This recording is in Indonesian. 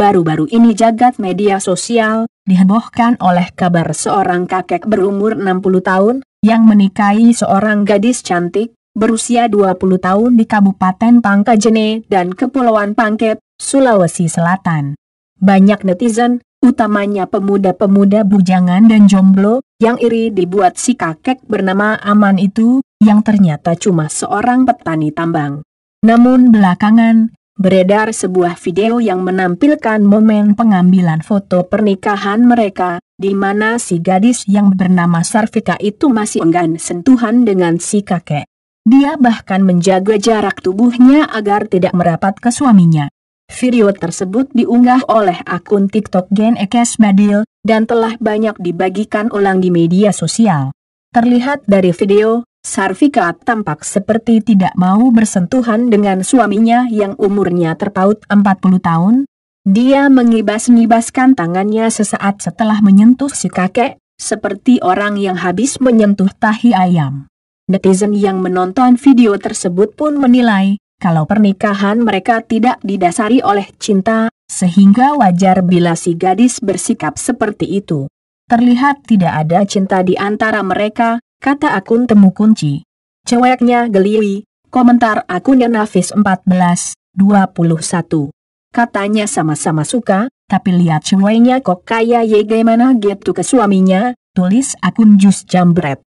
Baru-baru ini jagat media sosial, dihebohkan oleh kabar seorang kakek berumur 60 tahun, yang menikahi seorang gadis cantik, berusia 20 tahun di Kabupaten Pangkajene dan Kepulauan Pangkep Sulawesi Selatan. Banyak netizen, utamanya pemuda-pemuda bujangan dan jomblo, yang iri dibuat si kakek bernama Aman itu, yang ternyata cuma seorang petani tambang. Namun belakangan, beredar sebuah video yang menampilkan momen pengambilan foto pernikahan mereka, di mana si gadis yang bernama Sarvika itu masih enggan sentuhan dengan si kakek. Dia bahkan menjaga jarak tubuhnya agar tidak merapat ke suaminya. Video tersebut diunggah oleh akun TikTok Gen Ekes Badil, dan telah banyak dibagikan ulang di media sosial. Terlihat dari video, Sarvika tampak seperti tidak mau bersentuhan dengan suaminya yang umurnya terpaut 40 tahun. Dia mengibas-ngibaskan tangannya sesaat setelah menyentuh si kakek, seperti orang yang habis menyentuh tahi ayam. Netizen yang menonton video tersebut pun menilai, kalau pernikahan mereka tidak didasari oleh cinta, sehingga wajar bila si gadis bersikap seperti itu. Terlihat tidak ada cinta di antara mereka, kata akun temu kunci. Ceweknya geliwi, komentar akunnya Nafis 14, 21. Katanya sama-sama suka, tapi lihat ceweknya kok kaya ye gimana gitu ke suaminya, tulis akun Jus Jambret.